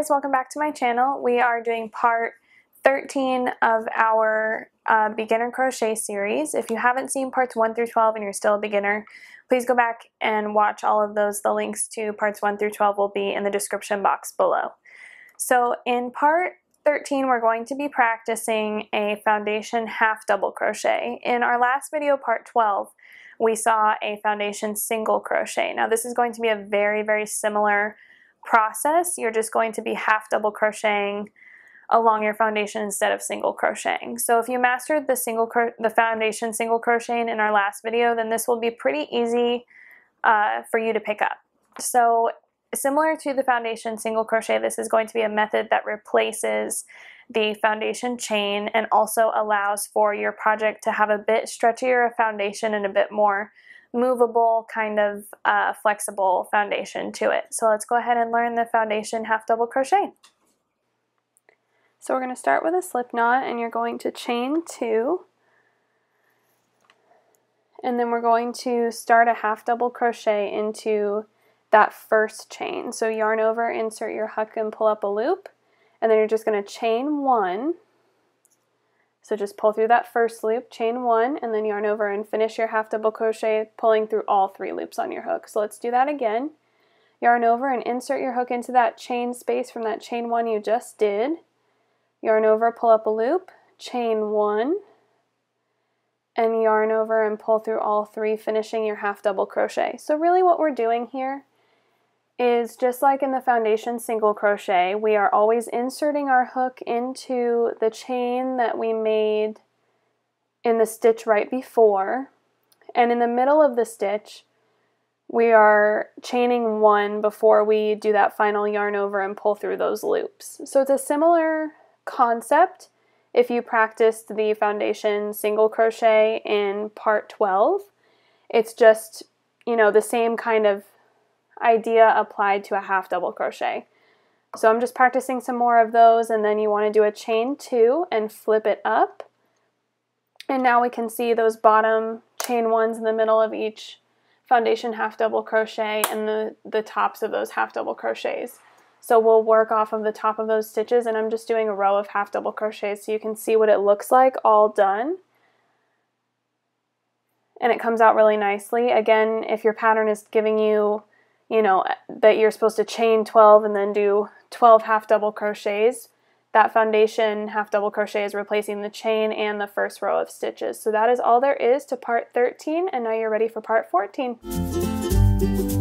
guys, welcome back to my channel. We are doing part 13 of our uh, beginner crochet series. If you haven't seen parts 1 through 12 and you're still a beginner, please go back and watch all of those. The links to parts 1 through 12 will be in the description box below. So in part 13 we're going to be practicing a foundation half double crochet. In our last video, part 12, we saw a foundation single crochet. Now this is going to be a very, very similar process, you're just going to be half double crocheting along your foundation instead of single crocheting. So if you mastered the single the foundation single crocheting in our last video, then this will be pretty easy uh, for you to pick up. So similar to the foundation single crochet, this is going to be a method that replaces the foundation chain and also allows for your project to have a bit stretchier foundation and a bit more movable, kind of uh, flexible foundation to it. So let's go ahead and learn the foundation half double crochet. So we're going to start with a slip knot and you're going to chain two and then we're going to start a half double crochet into that first chain. So yarn over, insert your hook and pull up a loop and then you're just going to chain one so just pull through that first loop, chain one, and then yarn over and finish your half double crochet pulling through all three loops on your hook. So let's do that again. Yarn over and insert your hook into that chain space from that chain one you just did. Yarn over, pull up a loop, chain one, and yarn over and pull through all three, finishing your half double crochet. So really what we're doing here is just like in the foundation single crochet, we are always inserting our hook into the chain that we made in the stitch right before. And in the middle of the stitch, we are chaining one before we do that final yarn over and pull through those loops. So it's a similar concept if you practiced the foundation single crochet in part 12. It's just, you know, the same kind of idea applied to a half double crochet. So I'm just practicing some more of those and then you want to do a chain two and flip it up. And now we can see those bottom chain ones in the middle of each foundation half double crochet and the, the tops of those half double crochets. So we'll work off of the top of those stitches and I'm just doing a row of half double crochets so you can see what it looks like all done. And it comes out really nicely. Again, if your pattern is giving you you know, that you're supposed to chain 12 and then do 12 half double crochets. That foundation half double crochet is replacing the chain and the first row of stitches. So that is all there is to part 13 and now you're ready for part 14.